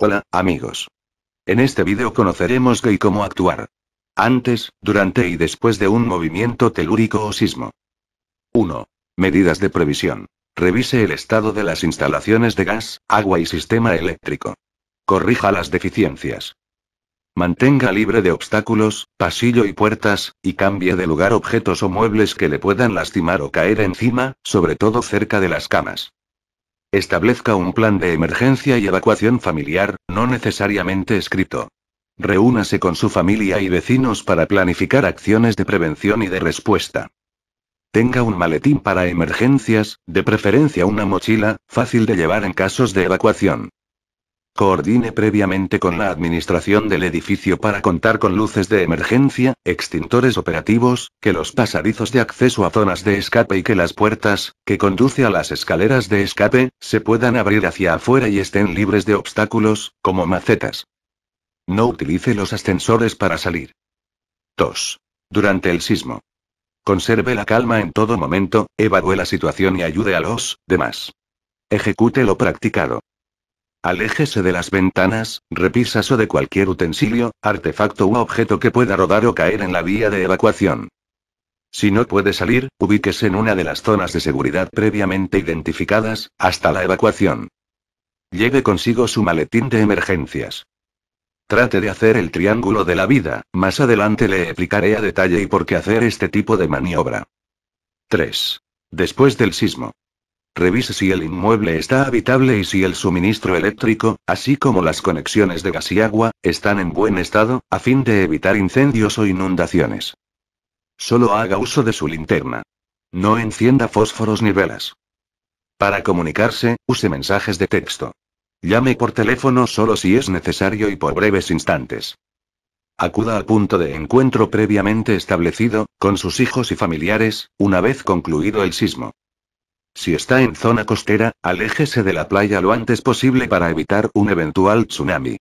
Hola, amigos. En este video conoceremos qué y cómo actuar. Antes, durante y después de un movimiento telúrico o sismo. 1. Medidas de previsión. Revise el estado de las instalaciones de gas, agua y sistema eléctrico. Corrija las deficiencias. Mantenga libre de obstáculos, pasillo y puertas, y cambie de lugar objetos o muebles que le puedan lastimar o caer encima, sobre todo cerca de las camas. Establezca un plan de emergencia y evacuación familiar, no necesariamente escrito. Reúnase con su familia y vecinos para planificar acciones de prevención y de respuesta. Tenga un maletín para emergencias, de preferencia una mochila, fácil de llevar en casos de evacuación. Coordine previamente con la administración del edificio para contar con luces de emergencia, extintores operativos, que los pasadizos de acceso a zonas de escape y que las puertas, que conduce a las escaleras de escape, se puedan abrir hacia afuera y estén libres de obstáculos, como macetas. No utilice los ascensores para salir. 2. Durante el sismo. Conserve la calma en todo momento, evalúe la situación y ayude a los demás. Ejecute lo practicado. Aléjese de las ventanas, repisas o de cualquier utensilio, artefacto u objeto que pueda rodar o caer en la vía de evacuación. Si no puede salir, ubíquese en una de las zonas de seguridad previamente identificadas, hasta la evacuación. Lleve consigo su maletín de emergencias. Trate de hacer el triángulo de la vida, más adelante le explicaré a detalle y por qué hacer este tipo de maniobra. 3. Después del sismo. Revise si el inmueble está habitable y si el suministro eléctrico, así como las conexiones de gas y agua, están en buen estado, a fin de evitar incendios o inundaciones. Solo haga uso de su linterna. No encienda fósforos ni velas. Para comunicarse, use mensajes de texto. Llame por teléfono solo si es necesario y por breves instantes. Acuda al punto de encuentro previamente establecido, con sus hijos y familiares, una vez concluido el sismo. Si está en zona costera, aléjese de la playa lo antes posible para evitar un eventual tsunami.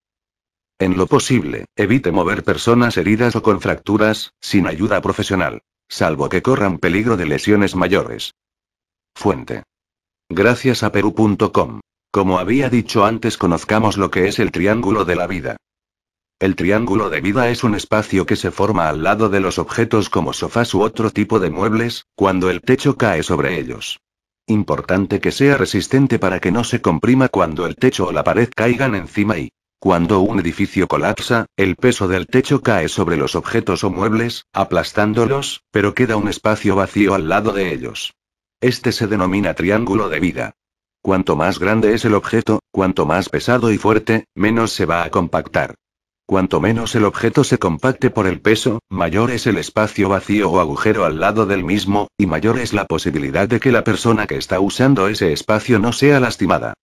En lo posible, evite mover personas heridas o con fracturas, sin ayuda profesional, salvo que corran peligro de lesiones mayores. Fuente. Gracias a Perú.com. Como había dicho antes, conozcamos lo que es el triángulo de la vida. El triángulo de vida es un espacio que se forma al lado de los objetos como sofás u otro tipo de muebles, cuando el techo cae sobre ellos. Importante que sea resistente para que no se comprima cuando el techo o la pared caigan encima y, cuando un edificio colapsa, el peso del techo cae sobre los objetos o muebles, aplastándolos, pero queda un espacio vacío al lado de ellos. Este se denomina triángulo de vida. Cuanto más grande es el objeto, cuanto más pesado y fuerte, menos se va a compactar. Cuanto menos el objeto se compacte por el peso, mayor es el espacio vacío o agujero al lado del mismo, y mayor es la posibilidad de que la persona que está usando ese espacio no sea lastimada.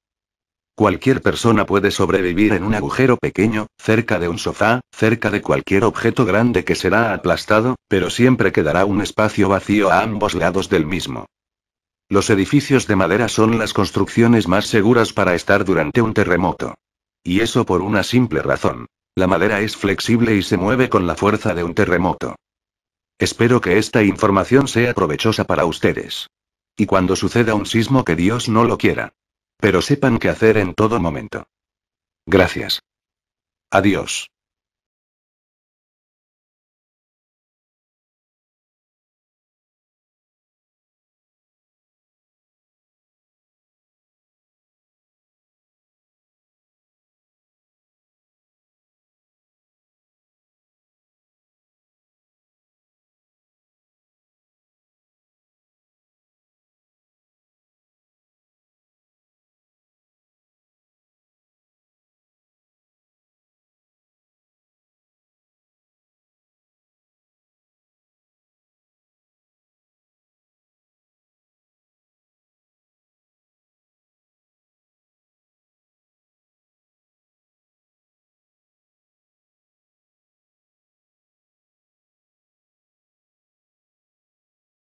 Cualquier persona puede sobrevivir en un agujero pequeño, cerca de un sofá, cerca de cualquier objeto grande que será aplastado, pero siempre quedará un espacio vacío a ambos lados del mismo. Los edificios de madera son las construcciones más seguras para estar durante un terremoto. Y eso por una simple razón. La madera es flexible y se mueve con la fuerza de un terremoto. Espero que esta información sea provechosa para ustedes. Y cuando suceda un sismo que Dios no lo quiera. Pero sepan qué hacer en todo momento. Gracias. Adiós.